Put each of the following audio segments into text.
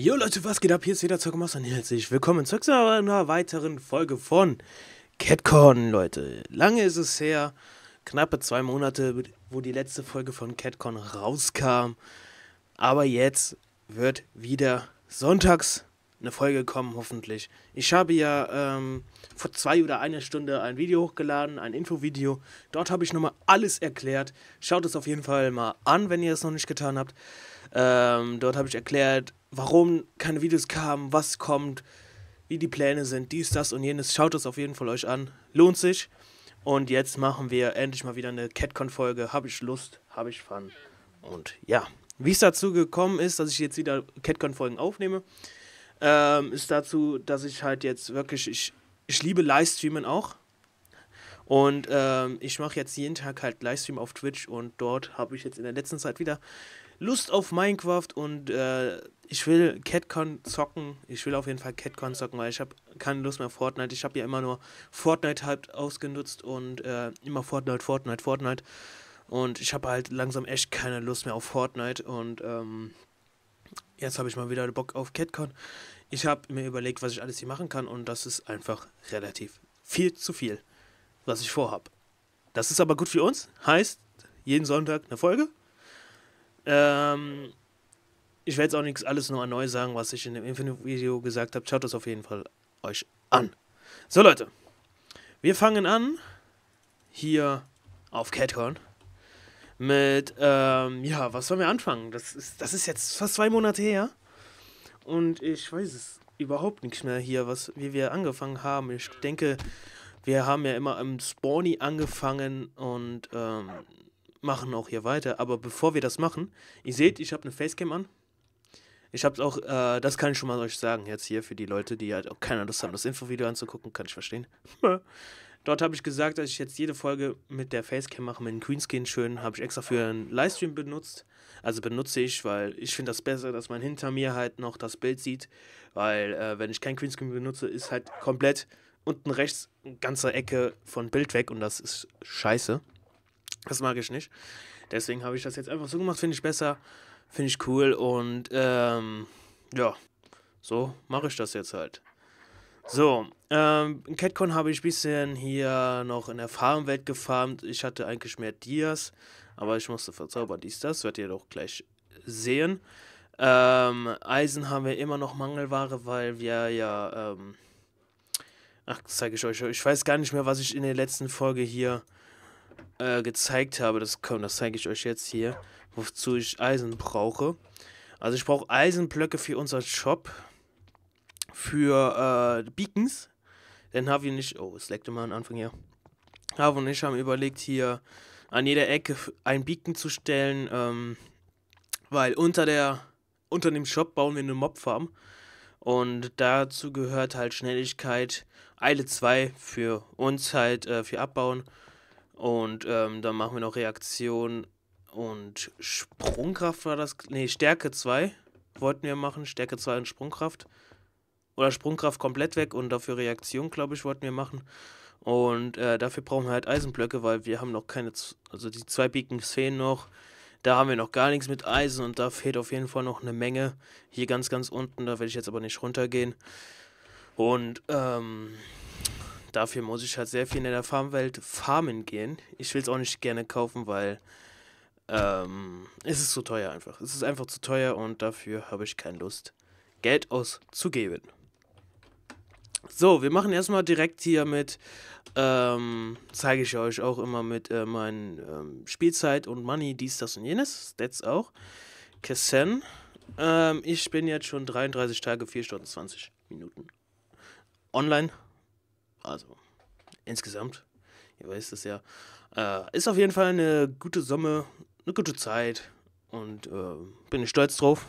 Jo Leute, was geht ab? Hier ist wieder Zockemaus und herzlich willkommen zurück zu einer weiteren Folge von CatCon, Leute. Lange ist es her, knappe zwei Monate, wo die letzte Folge von CatCon rauskam. Aber jetzt wird wieder sonntags eine Folge kommen, hoffentlich. Ich habe ja ähm, vor zwei oder einer Stunde ein Video hochgeladen, ein Infovideo. Dort habe ich nochmal alles erklärt. Schaut es auf jeden Fall mal an, wenn ihr es noch nicht getan habt. Ähm, dort habe ich erklärt, warum keine Videos kamen, was kommt, wie die Pläne sind, dies, das und jenes. Schaut es auf jeden Fall euch an. Lohnt sich. Und jetzt machen wir endlich mal wieder eine CatCon-Folge. Habe ich Lust, habe ich Fun. Und ja, wie es dazu gekommen ist, dass ich jetzt wieder CatCon-Folgen aufnehme ähm, ist dazu, dass ich halt jetzt wirklich, ich, ich liebe Livestreamen auch. Und ähm, ich mache jetzt jeden Tag halt Livestream auf Twitch und dort habe ich jetzt in der letzten Zeit wieder Lust auf Minecraft und äh, ich will Catcon zocken. Ich will auf jeden Fall Catcon zocken, weil ich habe keine Lust mehr auf Fortnite. Ich habe ja immer nur Fortnite halt ausgenutzt und äh, immer Fortnite, Fortnite, Fortnite. Und ich habe halt langsam echt keine Lust mehr auf Fortnite und ähm, Jetzt habe ich mal wieder Bock auf CatCon. Ich habe mir überlegt, was ich alles hier machen kann und das ist einfach relativ viel zu viel, was ich vorhab. Das ist aber gut für uns, heißt jeden Sonntag eine Folge. Ähm, ich werde jetzt auch nichts alles nur neu sagen, was ich in dem Infinite-Video gesagt habe. Schaut das auf jeden Fall euch an. So Leute, wir fangen an hier auf CatCon mit, ähm, ja, was sollen wir anfangen? Das ist, das ist jetzt fast zwei Monate her. Und ich weiß es überhaupt nicht mehr hier, was, wie wir angefangen haben. Ich denke, wir haben ja immer im Spawny angefangen und ähm, machen auch hier weiter. Aber bevor wir das machen, ihr seht, ich habe eine Facecam an. Ich habe auch, äh, das kann ich schon mal euch sagen, jetzt hier für die Leute, die halt auch keine Lust haben, das Infovideo anzugucken, kann ich verstehen. Dort habe ich gesagt, dass ich jetzt jede Folge mit der Facecam mache, mit dem Queenskin schön. Habe ich extra für einen Livestream benutzt. Also benutze ich, weil ich finde das besser, dass man hinter mir halt noch das Bild sieht. Weil äh, wenn ich kein Queenskin benutze, ist halt komplett unten rechts eine ganze Ecke von Bild weg und das ist scheiße. Das mag ich nicht. Deswegen habe ich das jetzt einfach so gemacht, finde ich besser, finde ich cool und ähm, ja, so mache ich das jetzt halt. So, ähm, in Catcon habe ich ein bisschen hier noch in der Farmwelt gefarmt. Ich hatte eigentlich mehr Dias, aber ich musste verzaubern. Dies, das werdet ihr doch gleich sehen. Ähm, Eisen haben wir immer noch Mangelware, weil wir ja, ähm, ach, zeige ich euch, ich weiß gar nicht mehr, was ich in der letzten Folge hier äh, gezeigt habe. Das, komm, das zeige ich euch jetzt hier, wozu ich Eisen brauche. Also ich brauche Eisenblöcke für unseren Shop für äh, Beacons. Dann habe ich nicht. Oh, es leckte mal am Anfang hier. Habe und ich haben überlegt, hier an jeder Ecke ein Beacon zu stellen, ähm, weil unter der unter dem Shop bauen wir eine Mobfarm und dazu gehört halt Schnelligkeit, Eile 2 für uns halt äh, für abbauen und ähm, dann machen wir noch Reaktion und Sprungkraft war das nee, Stärke 2 wollten wir machen, Stärke 2 und Sprungkraft oder Sprungkraft komplett weg und dafür Reaktion, glaube ich, wollten wir machen. Und äh, dafür brauchen wir halt Eisenblöcke, weil wir haben noch keine, also die zwei Beacons fehlen noch. Da haben wir noch gar nichts mit Eisen und da fehlt auf jeden Fall noch eine Menge. Hier ganz, ganz unten, da werde ich jetzt aber nicht runtergehen. Und ähm, dafür muss ich halt sehr viel in der Farmwelt farmen gehen. Ich will es auch nicht gerne kaufen, weil ähm, es ist zu teuer einfach. Es ist einfach zu teuer und dafür habe ich keine Lust, Geld auszugeben. So, wir machen erstmal direkt hier mit, ähm, zeige ich euch auch immer mit äh, meinen ähm, Spielzeit und Money, dies, das und jenes, Stats auch. Kessen. Ähm, ich bin jetzt schon 33 Tage, 4 Stunden 20 Minuten online. Also insgesamt, ihr wisst es ja. Äh, ist auf jeden Fall eine gute Summe, eine gute Zeit und äh, bin ich stolz drauf.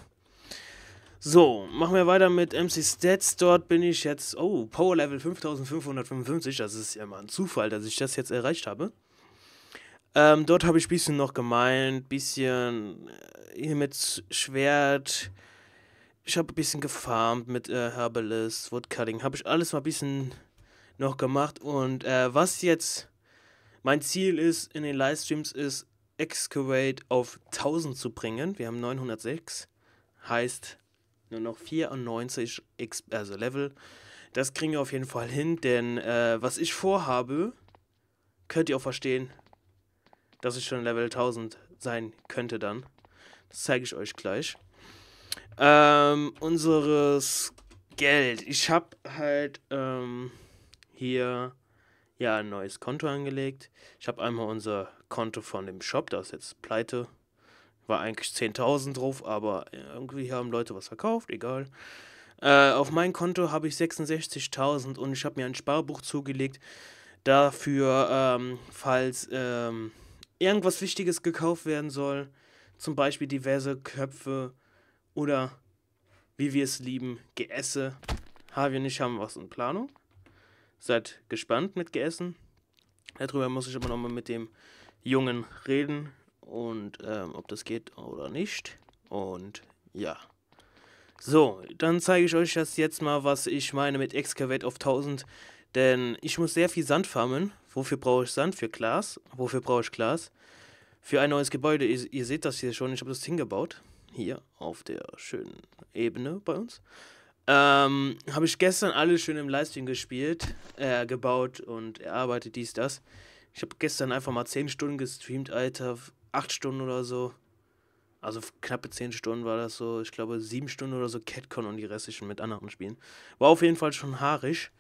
So, machen wir weiter mit MC Stats. Dort bin ich jetzt, oh, Power Level 5555. Das ist ja mal ein Zufall, dass ich das jetzt erreicht habe. Ähm, dort habe ich ein bisschen noch gemeint, bisschen äh, hier mit Schwert. Ich habe ein bisschen gefarmt mit äh, Herbalist, Woodcutting. Habe ich alles mal ein bisschen noch gemacht. Und äh, was jetzt mein Ziel ist in den Livestreams, ist Excavate auf 1000 zu bringen. Wir haben 906. Heißt, nur noch 94 X also Level. Das kriegen wir auf jeden Fall hin, denn äh, was ich vorhabe, könnt ihr auch verstehen, dass ich schon Level 1000 sein könnte dann. Das zeige ich euch gleich. Ähm, unseres Geld. Ich habe halt ähm, hier ja ein neues Konto angelegt. Ich habe einmal unser Konto von dem Shop, das ist jetzt pleite. War eigentlich 10.000 drauf, aber äh, irgendwie haben Leute was verkauft, egal. Äh, auf mein Konto habe ich 66.000 und ich habe mir ein Sparbuch zugelegt. Dafür, ähm, falls ähm, irgendwas Wichtiges gekauft werden soll, zum Beispiel diverse Köpfe oder, wie wir es lieben, Geesse. Haben wir nicht, haben wir was in Planung. Seid gespannt mit Geessen. Darüber muss ich aber nochmal mit dem Jungen reden und ähm, ob das geht oder nicht. Und ja. So, dann zeige ich euch das jetzt mal, was ich meine mit Excavate auf 1000. Denn ich muss sehr viel Sand farmen. Wofür brauche ich Sand? Für Glas. Wofür brauche ich Glas? Für ein neues Gebäude. Ihr, ihr seht das hier schon. Ich habe das hingebaut. Hier auf der schönen Ebene bei uns. Ähm, habe ich gestern alles schön im Livestream gespielt, äh, gebaut und erarbeitet dies, das. Ich habe gestern einfach mal 10 Stunden gestreamt, Alter acht Stunden oder so, also knappe zehn Stunden war das so, ich glaube sieben Stunden oder so CatCon und die restlichen mit anderen Spielen. War auf jeden Fall schon haarig.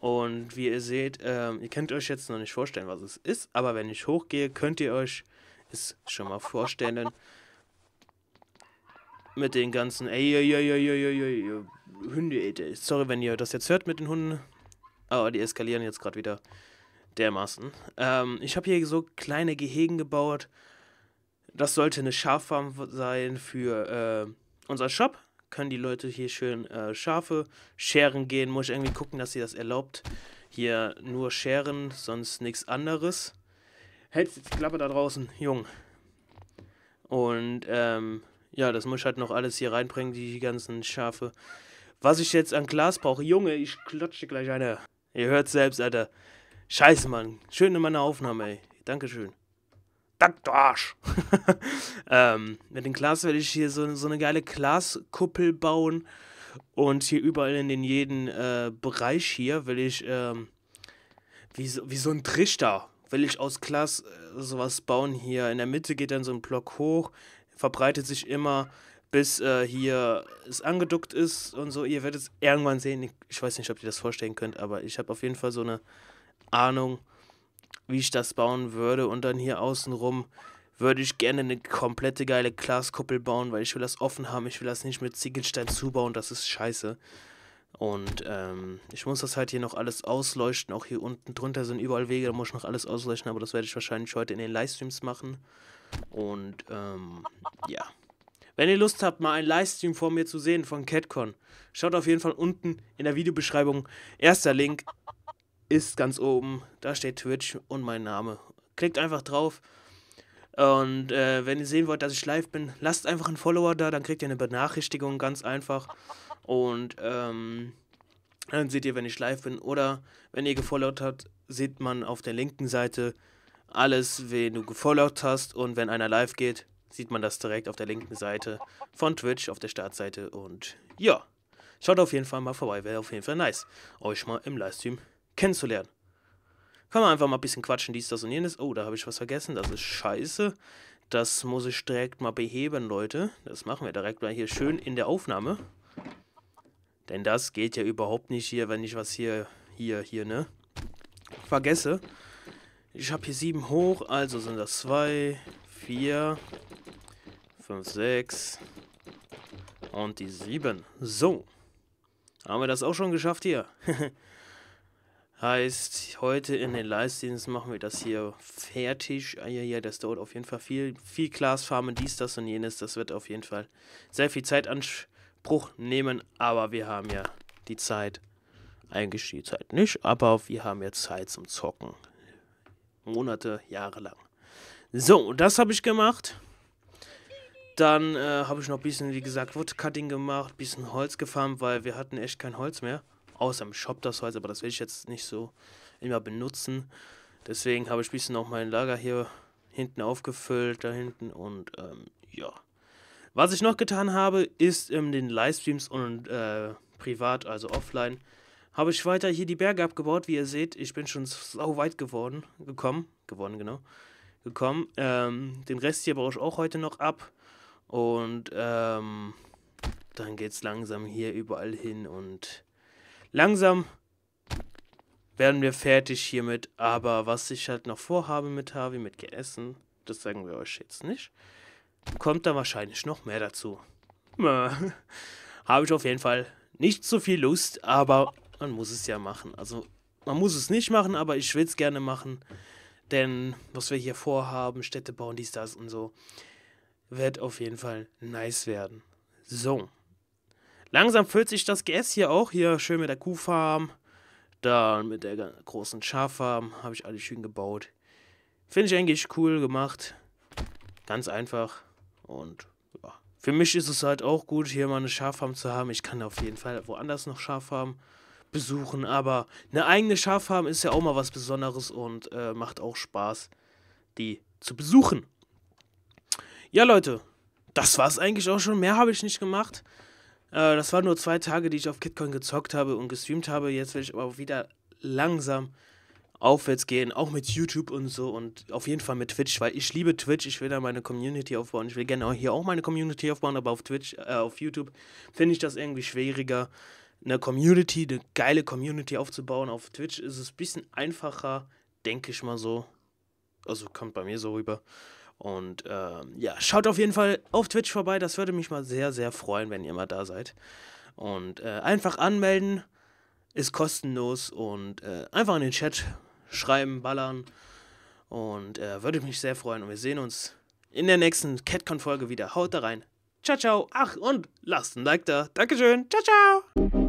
Und wie ihr seht, ähm, ihr könnt euch jetzt noch nicht vorstellen, was es ist, aber wenn ich hochgehe, könnt ihr euch es schon mal vorstellen. mit den ganzen ey, ey, ey, ey, ey, ey, ey, Hunde. Sorry, wenn ihr das jetzt hört mit den Hunden. Aber oh, die eskalieren jetzt gerade wieder dermaßen. Ähm, ich habe hier so kleine Gehegen gebaut das sollte eine Schaffarm sein für äh, unseren Shop. Können die Leute hier schön äh, Schafe scheren gehen? Muss ich irgendwie gucken, dass sie das erlaubt. Hier nur scheren, sonst nichts anderes. Hältst jetzt die Klappe da draußen, Jung. Und ähm, ja, das muss ich halt noch alles hier reinbringen, die ganzen Schafe. Was ich jetzt an Glas brauche, Junge, ich klatsche gleich eine. Ihr hört selbst, Alter. Scheiße, Mann. Schön in meiner Aufnahme, ey. Dankeschön. Dank, du Arsch. ähm, mit dem Glas werde ich hier so, so eine geile Glaskuppel bauen. Und hier überall in den jeden äh, Bereich hier will ich, ähm, wie, so, wie so ein Trichter, will ich aus Glas äh, sowas bauen hier. In der Mitte geht dann so ein Block hoch, verbreitet sich immer, bis äh, hier es angeduckt ist und so. Ihr werdet es irgendwann sehen. Ich weiß nicht, ob ihr das vorstellen könnt, aber ich habe auf jeden Fall so eine Ahnung, wie ich das bauen würde. Und dann hier außenrum würde ich gerne eine komplette geile Glaskuppel bauen, weil ich will das offen haben. Ich will das nicht mit Ziegelstein zubauen, das ist scheiße. Und ähm, ich muss das halt hier noch alles ausleuchten. Auch hier unten drunter sind überall Wege, da muss ich noch alles ausleuchten, aber das werde ich wahrscheinlich heute in den Livestreams machen. Und ähm, ja. Wenn ihr Lust habt, mal ein Livestream vor mir zu sehen von CatCon, schaut auf jeden Fall unten in der Videobeschreibung. Erster Link ist ganz oben. Da steht Twitch und mein Name. Klickt einfach drauf. Und äh, wenn ihr sehen wollt, dass ich live bin, lasst einfach einen Follower da, dann kriegt ihr eine Benachrichtigung, ganz einfach. Und ähm, dann seht ihr, wenn ich live bin. Oder wenn ihr gefollowt habt, sieht man auf der linken Seite alles, wen du gefollowt hast. Und wenn einer live geht, sieht man das direkt auf der linken Seite von Twitch auf der Startseite. Und ja, schaut auf jeden Fall mal vorbei, wäre auf jeden Fall nice, euch mal im Livestream kennenzulernen. Kann man einfach mal ein bisschen quatschen, dies, das und jenes. Oh, da habe ich was vergessen, das ist scheiße. Das muss ich direkt mal beheben, Leute. Das machen wir direkt mal hier schön in der Aufnahme. Denn das geht ja überhaupt nicht hier, wenn ich was hier, hier, hier, ne? Vergesse. Ich habe hier sieben hoch, also sind das zwei, vier, fünf, sechs und die sieben. So. Haben wir das auch schon geschafft hier? Heißt, heute in den Leistdienst machen wir das hier fertig. Ah, ja, ja, das dauert auf jeden Fall viel. Viel Glasfarmen, dies, das und jenes. Das wird auf jeden Fall sehr viel Zeitanspruch nehmen. Aber wir haben ja die Zeit. Eigentlich die Zeit nicht, aber wir haben ja Zeit zum Zocken. Monate, Jahre lang. So, das habe ich gemacht. Dann äh, habe ich noch ein bisschen, wie gesagt, Woodcutting gemacht, Ein bisschen Holz gefarmt, weil wir hatten echt kein Holz mehr außer im Shop das Holz, aber das werde ich jetzt nicht so immer benutzen. Deswegen habe ich ein bisschen auch mein Lager hier hinten aufgefüllt, da hinten und ähm, ja. Was ich noch getan habe, ist in ähm, den Livestreams und äh, privat, also offline, habe ich weiter hier die Berge abgebaut. Wie ihr seht, ich bin schon so weit geworden, gekommen, geworden genau, gekommen. Ähm, den Rest hier baue ich auch heute noch ab und ähm, dann es langsam hier überall hin und Langsam werden wir fertig hiermit, aber was ich halt noch vorhabe mit Harvey, mit Geessen, das sagen wir euch jetzt nicht, kommt da wahrscheinlich noch mehr dazu. Habe ich auf jeden Fall nicht so viel Lust, aber man muss es ja machen. Also man muss es nicht machen, aber ich will es gerne machen, denn was wir hier vorhaben, Städte bauen, dies, das und so, wird auf jeden Fall nice werden. So. Langsam füllt sich das GS hier auch hier schön mit der Kuhfarm. Dann mit der großen Schaffarm habe ich alles schön gebaut. Finde ich eigentlich cool gemacht. Ganz einfach. Und ja. Für mich ist es halt auch gut, hier mal eine Schaffarm zu haben. Ich kann auf jeden Fall woanders noch Schaffarm besuchen. Aber eine eigene Schaffarm ist ja auch mal was Besonderes und äh, macht auch Spaß, die zu besuchen. Ja, Leute. Das war es eigentlich auch schon. Mehr habe ich nicht gemacht. Äh, das waren nur zwei Tage, die ich auf Kitcoin gezockt habe und gestreamt habe. Jetzt will ich aber wieder langsam aufwärts gehen, auch mit YouTube und so und auf jeden Fall mit Twitch, weil ich liebe Twitch, ich will da meine Community aufbauen. Ich will gerne hier auch meine Community aufbauen, aber auf Twitch, äh, auf YouTube finde ich das irgendwie schwieriger, eine Community, eine geile Community aufzubauen. Auf Twitch ist es ein bisschen einfacher, denke ich mal so. Also kommt bei mir so rüber. Und ähm, ja, schaut auf jeden Fall auf Twitch vorbei. Das würde mich mal sehr, sehr freuen, wenn ihr mal da seid. Und äh, einfach anmelden, ist kostenlos und äh, einfach in den Chat schreiben, ballern. Und äh, würde mich sehr freuen. Und wir sehen uns in der nächsten CatCon-Folge wieder. Haut da rein. Ciao, ciao. Ach, und lasst ein Like da. Dankeschön. Ciao, ciao.